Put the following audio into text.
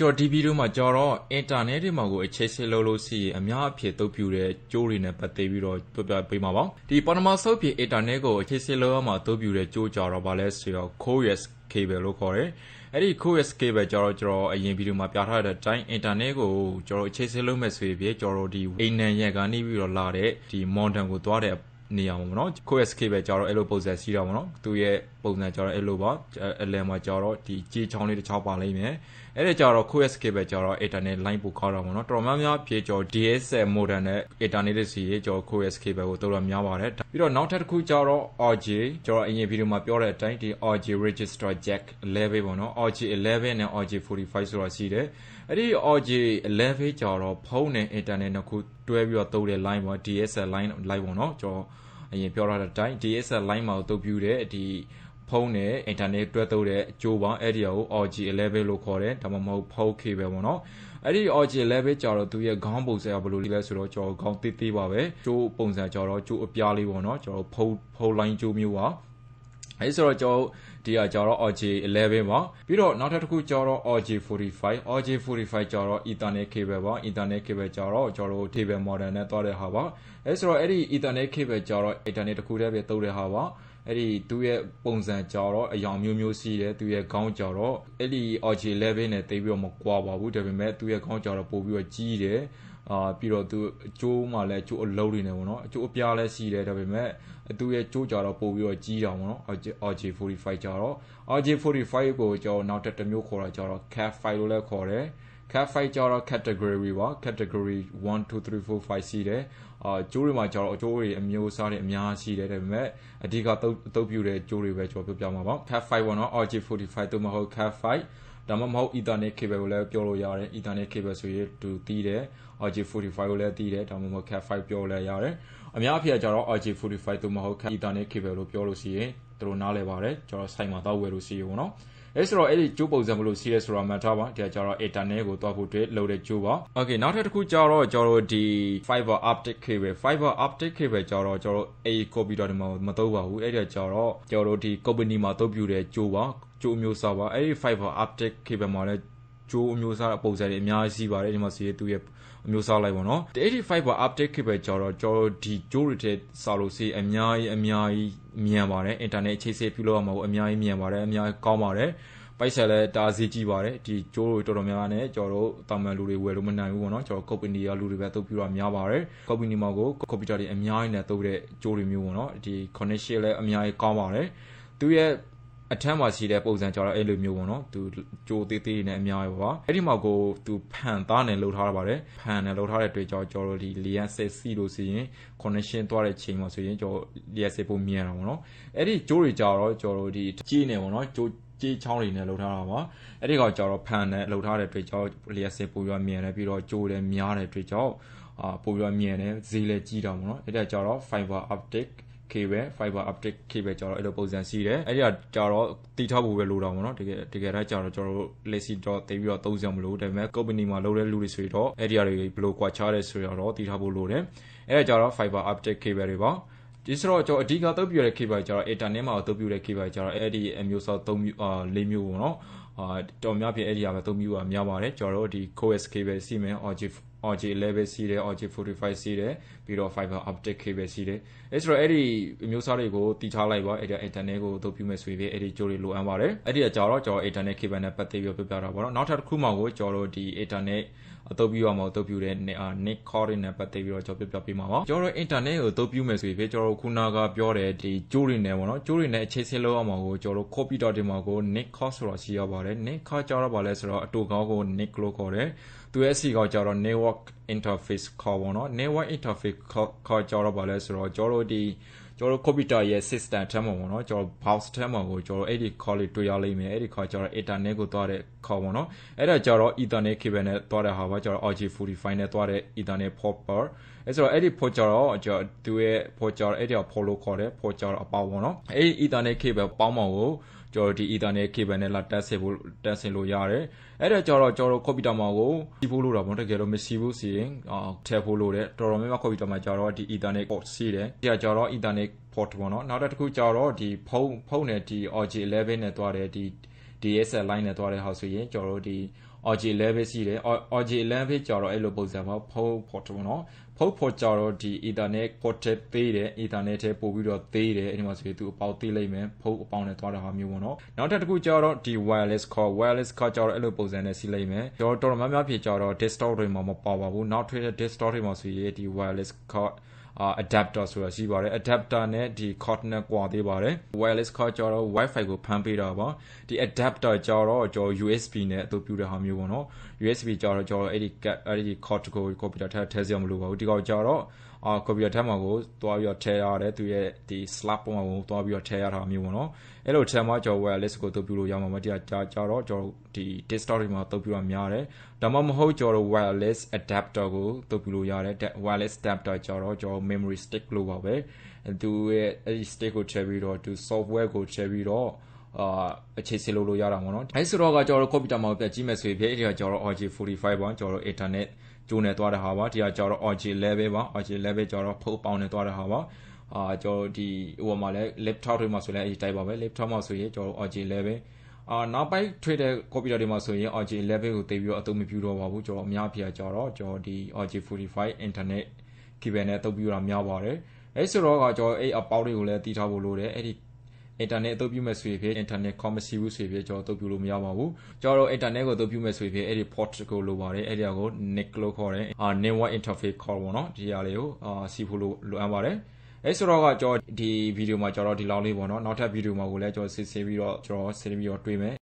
ကျော်ဒီဗီဒီယိုမှာကျတော့အင်တာနက်တွေမှာကိုအချက်ဆက်လုပ်လို့ရှိရင်အများအဖြစ်အသုံးပြုတဲ့ကြိုးတွေနဲ့ပတ်သက်ပြီးတော့ပြောပြပေးမှာပါ။ဒီပထမဆုံးအဖြစ်အင်တာနက်ကိုအချက်ဆက်လုပ်ရာမှာအသုံးပြုတဲ့ကြိုးကျတော့ဘာလဲဆိုတော့ Coax Cable လို့ခေါ်တယ်။အဲဒီ Coax Cable ကျတော့ကျနော်အရင်ဗီဒီယိုမှာပြထားတဲ့အတိုင်းအင်တာနက်ကိုကျနော်တို့အချက်ဆက်လုပ်မယ်ဆိုရင်ကျနော်တို့ဒီအိမ်နံရံကနေပြီးတော့လာတဲ့ဒီ modem ကိုသွားတဲ့နေအောင်ပေါ့နော်ကိုယ့်ရဲ့ skill ပဲကြာတော့အဲ့လိုပုံစံရှိတော့ပေါ့နော်သူရဲ့ပုံစံကြာတော့အဲ့လိုပါအလယ်မှာကြာတော့ဒီကြေးချောင်းလေးတစ်ချောင်းပါလိမ့်မယ်အဲ့ဒါကြာတော့ကိုယ့်ရဲ့ skill ပဲကြာတော့ internet line ပို့ခေါ်တော့ပေါ့နော်တော်တော်များများပြေကျော် DSL modem နဲ့ internet တွေစီရေကျော်ကိုယ့်ရဲ့ skill ပဲကိုတော်တော်များပါတယ်ပြီးတော့နောက်ထပ်တစ်ခုကြာတော့ RJ ကြာတော့အရင်ဗီဒီယိုမှာပြောတဲ့အတိုင်းဒီ RJ register jack 11ပေါ့နော် RJ 11နဲ့ RJ 45ဆိုတာရှိတယ်အဲ့ဒီ RJ 11ကြာတော့ဖုန်းနဲ့ internet နှစ်ခုတွဲပြီးတော့တုပ်တဲ့ line ပေါ့ DSL line line ပေါ့နော်ကျွန်တော်အရင်ပြောရတဲ့အတိုင်း DSL line မှာတုပ်ပြူတဲ့ဒီဖုန်းနဲ့ internet တွဲတုပ်တဲ့အကျိုးပေါင်းအဲ့ဒီကို RG11 လို့ခေါ်တယ်ဒါမှမဟုတ် 4K ပဲပေါ့နော်အဲ့ဒီ RG11 ကြတော့သူရဲ့ခေါင်းပုံစံကဘယ်လိုလဲဆိုတော့ကျွန်တော်ခေါင်းသေးသေးပါပဲကျိုးပုံစံကြတော့ကျိုးအပြားလေးပေါ့နော်ကျွန်တော်ဖုန်းဖုန်း line ကျိုးမျိုးပါအဲဒီဆိုတော့ကျွန်တော်ဒီကကျွန်တော် OJ11 ပေါ့ပြီးတော့နောက်ထပ်တစ်ခုကျွန်တော် OJ45 OJ45 ကျွန်တော် Ethernet cable ပေါ့ Ethernet cable ကျွန်တော်ကျွန်တော် table model နဲ့တွားတဲ့ဟာပေါ့အဲဆိုတော့အဲ့ဒီ Ethernet cable ကျွန်တော် Ethernet တစ်ခုတည်းပဲတုပ်တဲ့ဟာပေါ့အဲ့ဒီသူ့ရဲ့ပုံစံကြော်တော့အယောင်မျိုးမျိုးရှိတယ်သူ့ရဲ့ခေါင်းကြော်တော့အဲ့ဒီ OJ11 နဲ့တိတ်ပြီးတော့မကွာပါဘူးဒါပေမဲ့သူ့ရဲ့ခေါင်းကြော်တော့ပို့ပြီးတော့ကြီးတယ်အာပြီးတော့သူအကျိုးမှလည်းအကျိုးအလုံးတွေနဲ့ပေါ့နော်အကျိုးအပြားလည်းရှိတယ်ဒါပေမဲ့သူရဲ့ကျိုးကြတော့ပို့ပြီးတော့ကြီးတာပေါ့နော် RJ45 ကြတော့ RJ45 ကိုကျွန်တော်နောက်တစ်တစ်မျိုးခေါ်တာကြတော့ CAF5 လို့လည်းခေါ်တယ် CAF5 ကြတော့ category ပါ category 1 2 3 4 5ရှိတယ်အာကျိုးတွေမှာကြတော့အကျိုးတွေအမျိုးအစားတွေအများကြီးရှိတယ်ဒါပေမဲ့အဓိကအတုပ် ပြုတဲ့ကျိုးတွေပဲကျွန်တော်ပြောပြမှာပါ CAF5 ပေါ့နော် RJ45 သို့မဟုတ် CAF5 ဒါမှမဟုတ် Ethernet cable ကိုလည်းပြောလို့ရတယ် Ethernet cable ဆိုရင်သူတီးတယ် RJ45 ကိုလည်းတီးတယ်ဒါမှမဟုတ် Cat5 ပြောလို့လည်းရတယ်အများအပြားကြတော့ RJ45 သို့မဟုတ် Cat Ethernet cable လို့ပြောလို့ရှိရင်သူတို့နားလည်ပါတယ်ကျွန်တော်စိုက်မှာတောက်ဝယ်လို့ရှိရင်ပေါ့နော်အဲဆိုတော့အဲ့ဒီကျိုးပုံစံဘယ်လိုရှိရဲဆိုတာမှတ်ထားပါဒီကကျတော့ internet ကိုတွားဖို့အတွက်လုပ်တဲ့ကျိုးပါ okay နောက်ထပ်တစ်ခုကျတော့ကျွန်တော်ဒီ fiber optic cable fiber optic cable ကျတော့ကျွန်တော်အဲ့ဒီ computer တွေမှာမသုံးပါဘူးအဲ့ဒီကကျတော့ကျွန်တော်ဒီ company မှာသုံးပြတဲ့ကျိုးပါကြိုးမျိုးစားပါအဲ့ဒီ fiber optic cable မှာလည်းကြိုးအမျိုးအစားပုံစံတွေအများကြီးရှိပါတယ်ဒီမှာစီရသူရဲ့အမျိုးအစားလိုက်ပေါ့နော်ဒီ80 fiber optic cable ကြတော့ကျွန်တော်ဒီကြိုးတွေထဲစာလို့စီအများကြီးအများကြီးမြန်ပါတယ် internet အခြေစေပြုလို့ရမှာပေါ့အများကြီးမြန်ပါတယ်အများကြီးကောင်းပါတယ်ပိုက်ဆက်လည်းတာစီကြီးပါတယ်ဒီကြိုးတွေတော်တော်များများနဲ့ကျွန်တော်တို့တာမန်လူတွေဝယ်လို့မနိုင်ဘူးပေါ့နော်ကျွန်တော် company ရလူတွေပဲအသုံးပြုတာများပါတယ် company မှာကို computer တွေအများကြီးနဲ့သုံးတဲ့ကြိုးတွေမျိုးပေါ့နော်ဒီ connection လည်းအများကြီးကောင်းပါတယ်သူရဲ့အထက်မှာရှိတဲ့ပုံစံကြတော့အဲ့လိုမျိုးပေါ့နော်သူကြိုသေးသေးနဲ့အများရပါအဲ့ဒီမှာကိုသူဖန်သားနဲ့လှုပ်ထားတာပါတယ်ဖန်နဲ့လှုပ်ထားတဲ့အတွက်ကြောင့်ကျွန်တော်တို့ဒီလီယန်စစ်စီလို့ဆိုရင် connection သွားတဲ့ချိန်မှာဆိုရင်ကျွန်တော်လီယန်စစ်ပုံမြင်ရတာပေါ့နော်အဲ့ဒီကြိုးတွေကြတော့ကျွန်တော်တို့ဒီကြီးနေပေါ့နော်ကြိုးကြေးချောင်းတွေနဲ့လှုပ်ထားတာပါအဲ့ဒီကောင်ကြတော့ဖန်နဲ့လှုပ်ထားတဲ့အတွက်ကြောင့်လျက်စင်ပူရွာမြင်တယ်ပြီးတော့ကြိုးတယ်များတဲ့အတွက်ကြောင့်အာပူရွာမြင်တယ်ဈေးလည်းကြီးတာပေါ့နော်အဲ့ဒါကြတော့ fiber optic cable fiber optic cable ကြတော့အဲ့လိုပုံစံရှိတယ်အဲ့ဒီကကြတော့တီထောက်ဖို့ပဲလိုတော့ဗောနော်တကယ်တကယ်တော့ကြတော့ကျွန်တော်တို့ legacy တော့တင်ပြီးတော့သုံးစရာမလိုဒါပေမဲ့ company မှာလုပ်တဲ့လူတွေဆိုတော့အဲ့ဒီအရာတွေဘယ်လိုကွာခြားတယ်ဆိုတော့တီထောက်ဖို့လိုတယ်အဲ့ဒါကြတော့ fiber optic cable တွေပေါ့ဒီဆိုတော့ကျွန်တော်အဓိကသုံးပြရတဲ့ cable ကြတော့ ethernet မှာသုံးပြတဲ့ cable ကြတော့အဲ့ဒီအမျိုးစောသုံးမျိုးအာ၄မျိုးပေါ့နော်အာတော်များပြည့်အဲ့ဒီအရာပဲသုံးမျိုးကများပါတယ်ကျွန်တော်တို့ဒီ coes cable စီမံ org RJ11 ပဲစီးတယ် RJ45 စီးတယ်ပြီးတော့ fiber optic cable ပဲစီးတယ်အဲဆိုတော့အဲ့ဒီမျိုးစားတွေကိုတီချလိုက်ပါအဲ့ဒီ internet ကိုအသုံးပြုမဲ့ဆိုပြီးအဲ့ဒီကြိုးတွေလိုအပ်ပါတယ်အဲ့ဒီအကြောတော့ကျွန်တော် internet cable နဲ့ပတ်သက်ပြီးပြောပြတာပါတော့နောက်ထပ်တစ်ခုမှကိုကျွန်တော်တို့ဒီ internet အသုံးပြုရမှာအသုံးပြုတဲ့ net core နဲ့ပတ်သက်ပြီးတော့ကျွန်တော်ပြောပြပေးမှာပါကျွန်တော်တို့ internet ကိုအသုံးပြုမဲ့ဆိုပြီးကျွန်တော်တို့ခုနကပြောတဲ့ဒီကြိုးတွေနဲ့ပေါ့နော်ကြိုးတွေနဲ့အခြေဆင်းလို့အောင်မှာကိုကျွန်တော်တို့ copy dot တင်မှာကို net core ဆိုတော့ရှိရပါတယ် net core ကြောတော့ပါလဲဆိုတော့အတူကောင်းကို net glow ခေါ်တယ်သူရဲ့အစီကောင်းကြောတော့ network network interface ခေါ်ပေါ့နော် network interface ခေါ်ကြတော့ဗာလဲဆိုတော့ကျွန်တော်တို့ဒီကျွန်တော်တို့ computer ရဲ့ system ထဲမှာပေါ့နော်ကျွန်တော် box ထဲမှာကိုကျွန်တော်အဲ့ဒီ call လေးတွေ့ရလိမ့်မယ်အဲ့ဒီ call ကျွန်တော် ethernet ကိုသွားတဲ့ call ပေါ့နော်အဲ့ဒါကျွန်တော် ethernet cable နဲ့သွားတဲ့ဟာပါကျွန်တော် RJ45 နဲ့သွားတဲ့ ethernet port ပေါ့အဲ့ဆိုတော့အဲ့ဒီ port ကျွန်တော်ကျွန်တော်သူရဲ့ port ကျွန်တော်အဲ့ဒီ port လို့ခေါ်တယ် port ကျွန်တော်အပေါပေါ့နော်အဲ့ဒီ ethernet cable ပေါင်းမှာကိုကျွန်တော်ဒီ Ethernet cable နဲ့လာတက်ဆင်ဖို့တက်ဆင်လို့ရတယ်အဲ့ဒါကြတော့ကျွန်တော်ကွန်ပျူတာမှာကိုစီးဖို့လို့တော့မတကယ်လို့မရှိဘူးစီရင်ထည့်ဖို့လို့တယ်တော်တော်များများကွန်ပျူတာမှာကြတော့ဒီ Ethernet port ရှိတယ်ဒီကကြတော့ Ethernet port ပေါ့နော်နောက်တစ်ခုကြတော့ဒီဖုန်းဖုန်းနဲ့ဒီ OG11 နဲ့တွားတယ်ဒီ DSL line နဲ့တွားတဲ့ဟာဆိုရင်ကျွန်တော်တို့ဒီ RJ11 ရှိတယ် RJ11 ကြတော့အဲ့လိုပုံစံမှာဖုတ်ဖို့တော့နော်ဖုတ်ဖို့ကြတော့ဒီ ethernet ported သေးတယ် ethernet ထဲပို့ပြီးတော့သေးတယ်အဲ့ဒီမှာဆိုရင်သူအပေါက်သေးလိုက်မယ်ဖုတ်အပေါက်နဲ့သွားတာဟာမျိုးပေါ့နော်နောက်တစ်ခုကြတော့ဒီ wireless call wireless call ကြတော့အဲ့လိုပုံစံနဲ့စီးလိုက်မယ်ကျွန်တော်တော်တော်များများဖြစ်ကြတော့ desktop တွေမှာမပေါ်ပါဘူးနောက်ထပ် desktop တွေမှာဆိုရင်ဒီ wireless call adapter ဆိုတာရှိပါတယ် adapter နဲ့ဒီ cord နဲ့ကွာသေးပါတယ် wireless cord ကျတော့ wifi ကိုဖမ်းပေးတာပါဒီ adapter ကျတော့ကျတော့ USB နဲ့အသုံးပြုတဲ့ဟာမျိုးပေါ့နော် USB ကျတော့ကျတော့အဲ့ဒီအဲ့ဒီ cord ကို computer ထဲထည့်စရာမလိုပါဘူးဒီကောင်ကျတော့အာကွန်ပျူတာထဲမှာကိုသွားပြီးတော့ထည့်ရတယ်သူရဲ့ဒီ slab ပုံမှာကိုသွားပြီးတော့ထည့်ရတာမျိုးပေါ့နော်အဲ့လိုထည့်မှကျွန်တော် wireless ကိုတုပ်ပြလို့ရမှာမတရားကြာကြာတော့ကျွန်တော်ဒီ desktop တွေမှာတုပ်ပြတာများတယ်ဒါမှမဟုတ်ကျွန်တော် wireless adapter ကိုတုပ်ပြလို့ရတယ် wireless adapter ကျွန်တော်ကျွန်တော် memory stick လို့ပါပဲသူရဲ့အဲ့ဒီ stick ကိုထည့်ပြီးတော့သူ software ကိုထည့်ပြီးတော့အာအခြေစီလို့လို့ရတာပေါ့နော်အဲဆိုတော့ကကျွန်တော်တို့ကွန်ပျူတာမှာပြကြည့်မယ်ဆိုရင်ဖြစ်အဲ့ဒီကကျွန်တော် RJ45 ပေါ့ကျွန်တော်တို့ internet ကျိုးနေသွားတဲ့ဟာပါဒီကကျတော့ org level ပါ org level ကျတော့ဖုတ်ပေါင်းနေသွားတဲ့ဟာပါအာကျတော့ဒီဟိုမှာလဲ laptop တွေမှာဆိုလဲအဲ့ဒီ type ပါပဲ laptop မှာဆိုရင်ကျတော့ org level အာနောက်ပိုင်း trader computer တွေမှာဆိုရင် org level ကိုသိပြီးတော့အသုံးမပြုတော့ပါဘူးကျတော့အများကြီးကျတော့ကျတော့ဒီ org 45 internet cable နဲ့အသုံးပြုတာများပါတယ်အဲ့ဆိုတော့ကကျတော့အဲ့အပေါက်တွေကိုလည်းတီးထားဖို့လိုတယ်အဲ့ဒီအင်တာနက်အသုံးပြုမဲ့ဆိုရင်ဖြစ်အင်တာနက် com မရှိဘူးဆိုရင်ဖြစ်ကျွန်တော်အသုံးပြုလို့မရပါဘူးကျွန်တော်အင်တာနက်ကိုအသုံးပြုမဲ့ဆိုရင်ဖြစ်အဲ့ဒီ port ကိုလိုပါတယ်အဲ့ဒီကို NIC လို့ခေါ်တယ်အာ network interface ခေါ်ပေါ့နော်ဒီအရာလေးကိုအာစီဖို့လိုလိုအပ်ပါတယ်အဲဆိုတော့ကကျွန်တော်ဒီဗီဒီယိုမှာကျွန်တော်ဒီလောက်လေးပေါ့နော် နောက်ထပ်ဗီဒီယိုမှာကိုလည်းကျွန်တော်စစ်ဆေးပြီးတော့ကျွန်တော်ဆင်းပြီးတော့တွေးမယ်